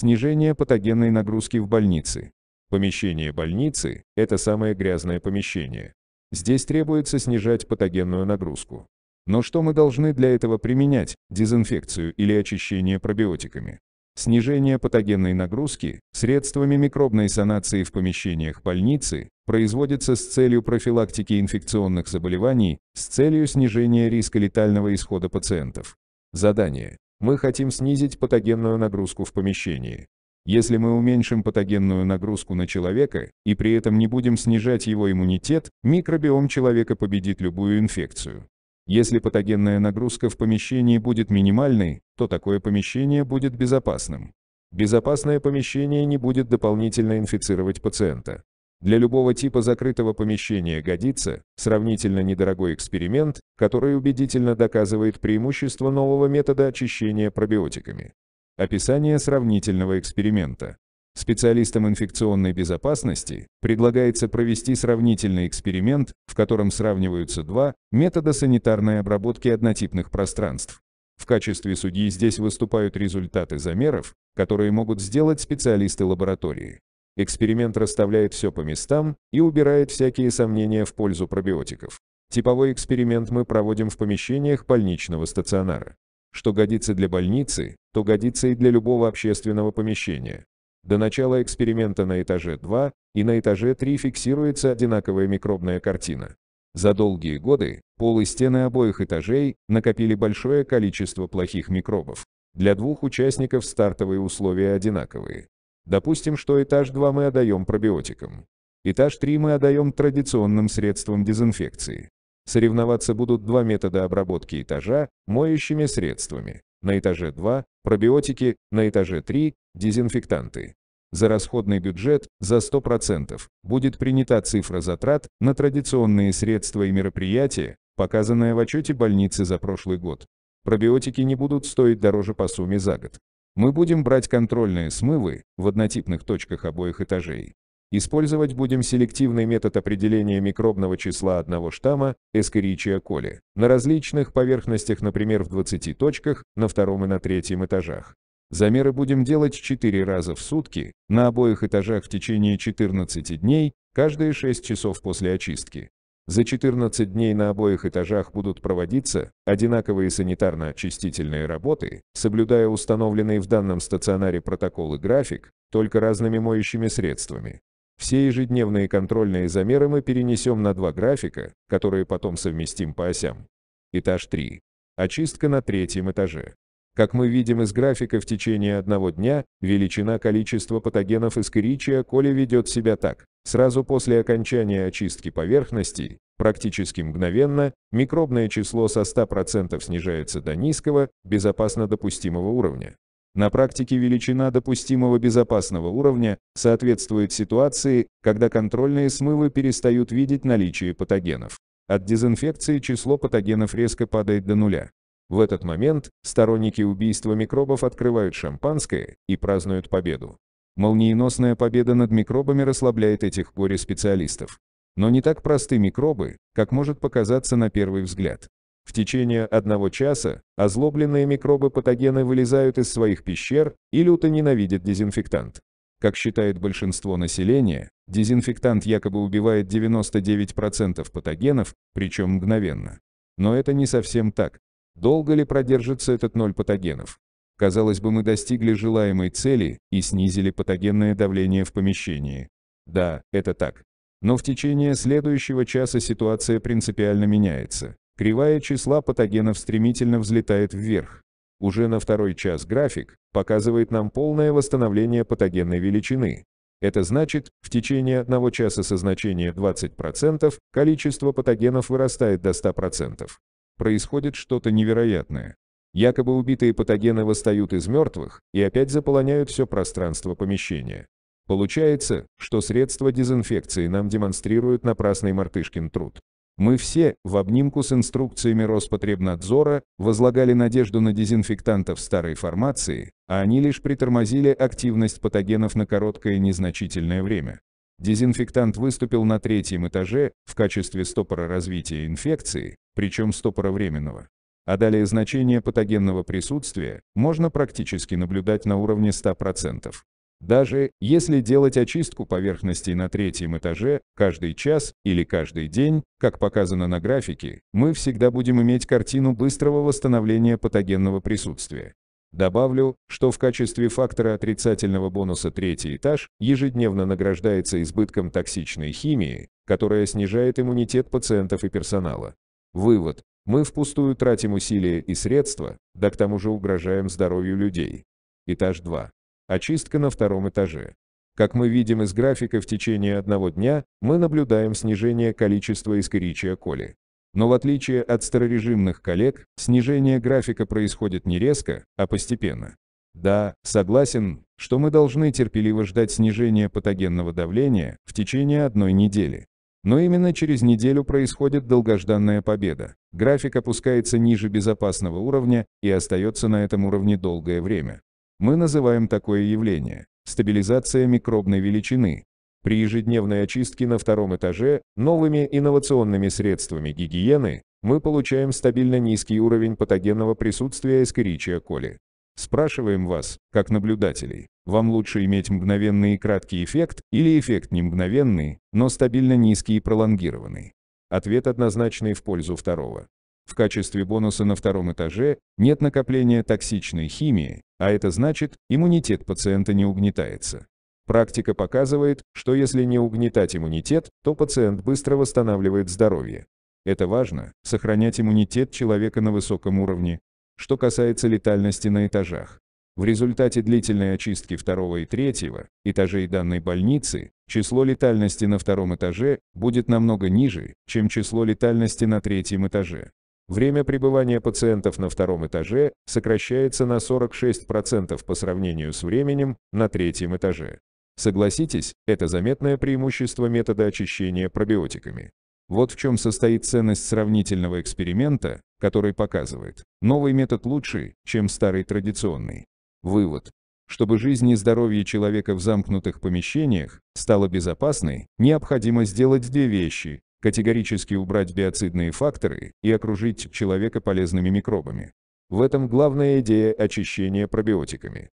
Снижение патогенной нагрузки в больнице. Помещение больницы – это самое грязное помещение. Здесь требуется снижать патогенную нагрузку. Но что мы должны для этого применять, дезинфекцию или очищение пробиотиками? Снижение патогенной нагрузки средствами микробной санации в помещениях больницы производится с целью профилактики инфекционных заболеваний, с целью снижения риска летального исхода пациентов. Задание. Мы хотим снизить патогенную нагрузку в помещении. Если мы уменьшим патогенную нагрузку на человека и при этом не будем снижать его иммунитет, микробиом человека победит любую инфекцию. Если патогенная нагрузка в помещении будет минимальной, то такое помещение будет безопасным. Безопасное помещение не будет дополнительно инфицировать пациента. Для любого типа закрытого помещения годится сравнительно недорогой эксперимент, который убедительно доказывает преимущество нового метода очищения пробиотиками. Описание сравнительного эксперимента. Специалистам инфекционной безопасности предлагается провести сравнительный эксперимент, в котором сравниваются два метода санитарной обработки однотипных пространств. В качестве судьи здесь выступают результаты замеров, которые могут сделать специалисты лаборатории. Эксперимент расставляет все по местам и убирает всякие сомнения в пользу пробиотиков. Типовой эксперимент мы проводим в помещениях больничного стационара. Что годится для больницы, то годится и для любого общественного помещения. До начала эксперимента на этаже 2 и на этаже 3 фиксируется одинаковая микробная картина. За долгие годы пол и стены обоих этажей накопили большое количество плохих микробов. Для двух участников стартовые условия одинаковые. Допустим, что этаж 2 мы отдаем пробиотикам. Этаж 3 мы отдаем традиционным средствам дезинфекции. Соревноваться будут два метода обработки этажа – моющими средствами. На этаже 2 – пробиотики, на этаже 3 – дезинфектанты. За расходный бюджет, за 100%, будет принята цифра затрат на традиционные средства и мероприятия, показанная в отчете больницы за прошлый год. Пробиотики не будут стоить дороже по сумме за год. Мы будем брать контрольные смывы в однотипных точках обоих этажей. Использовать будем селективный метод определения микробного числа одного штамма Escherichia coli на различных поверхностях, например, в 20 точках на втором и на третьем этажах. Замеры будем делать 4 раза в сутки, на обоих этажах в течение 14 дней, каждые 6 часов после очистки. За 14 дней на обоих этажах будут проводиться одинаковые санитарно-очистительные работы, соблюдая установленный в данном стационаре протокол и график, только разными моющими средствами. Все ежедневные контрольные замеры мы перенесем на два графика, которые потом совместим по осям. Этаж 3. Очистка на третьем этаже. Как мы видим из графика в течение одного дня, величина количества патогенов эскеричия коли ведет себя так. Сразу после окончания очистки поверхности, практически мгновенно, микробное число со 100% снижается до низкого, безопасно допустимого уровня. На практике величина допустимого безопасного уровня соответствует ситуации, когда контрольные смывы перестают видеть наличие патогенов. От дезинфекции число патогенов резко падает до нуля. В этот момент сторонники убийства микробов открывают шампанское и празднуют победу. Молниеносная победа над микробами расслабляет этих горе-специалистов. Но не так просты микробы, как может показаться на первый взгляд. В течение одного часа озлобленные микробы-патогены вылезают из своих пещер и люто ненавидят дезинфектант. Как считает большинство населения, дезинфектант якобы убивает 99% патогенов, причем мгновенно. Но это не совсем так. Долго ли продержится этот ноль патогенов? Казалось бы, мы достигли желаемой цели и снизили патогенное давление в помещении. Да, это так. Но в течение следующего часа ситуация принципиально меняется. Кривая числа патогенов стремительно взлетает вверх. Уже на второй час график показывает нам полное восстановление патогенной величины. Это значит, в течение одного часа со значения 20% количество патогенов вырастает до 100% происходит что-то невероятное. Якобы убитые патогены восстают из мертвых и опять заполоняют все пространство помещения. Получается, что средства дезинфекции нам демонстрируют напрасный мартышкин труд. Мы все, в обнимку с инструкциями Роспотребнадзора, возлагали надежду на дезинфектантов старой формации, а они лишь притормозили активность патогенов на короткое незначительное время. Дезинфектант выступил на третьем этаже в качестве стопора развития инфекции, причем стопора временного. А далее значение патогенного присутствия можно практически наблюдать на уровне 100%. Даже если делать очистку поверхностей на третьем этаже каждый час или каждый день, как показано на графике, мы всегда будем иметь картину быстрого восстановления патогенного присутствия. Добавлю, что в качестве фактора отрицательного бонуса третий этаж ежедневно награждается избытком токсичной химии, которая снижает иммунитет пациентов и персонала. Вывод. Мы впустую тратим усилия и средства, да к тому же угрожаем здоровью людей. Этаж 2. Очистка на втором этаже. Как мы видим из графика в течение одного дня, мы наблюдаем снижение количества искоричия коли. Но в отличие от старорежимных коллег, снижение графика происходит не резко, а постепенно. Да, согласен, что мы должны терпеливо ждать снижения патогенного давления в течение одной недели. Но именно через неделю происходит долгожданная победа. График опускается ниже безопасного уровня и остается на этом уровне долгое время. Мы называем такое явление – стабилизация микробной величины, при ежедневной очистке на втором этаже новыми инновационными средствами гигиены мы получаем стабильно низкий уровень патогенного присутствия эскеричия коли. Спрашиваем вас, как наблюдателей, вам лучше иметь мгновенный и краткий эффект или эффект не мгновенный, но стабильно низкий и пролонгированный? Ответ однозначный в пользу второго. В качестве бонуса на втором этаже нет накопления токсичной химии, а это значит, иммунитет пациента не угнетается. Практика показывает, что если не угнетать иммунитет, то пациент быстро восстанавливает здоровье. Это важно, сохранять иммунитет человека на высоком уровне. Что касается летальности на этажах. В результате длительной очистки второго и третьего этажей данной больницы, число летальности на втором этаже будет намного ниже, чем число летальности на третьем этаже. Время пребывания пациентов на втором этаже сокращается на 46% по сравнению с временем на третьем этаже. Согласитесь, это заметное преимущество метода очищения пробиотиками. Вот в чем состоит ценность сравнительного эксперимента, который показывает, новый метод лучше, чем старый традиционный. Вывод. Чтобы жизнь и здоровье человека в замкнутых помещениях стало безопасной, необходимо сделать две вещи – категорически убрать биоцидные факторы и окружить человека полезными микробами. В этом главная идея очищения пробиотиками.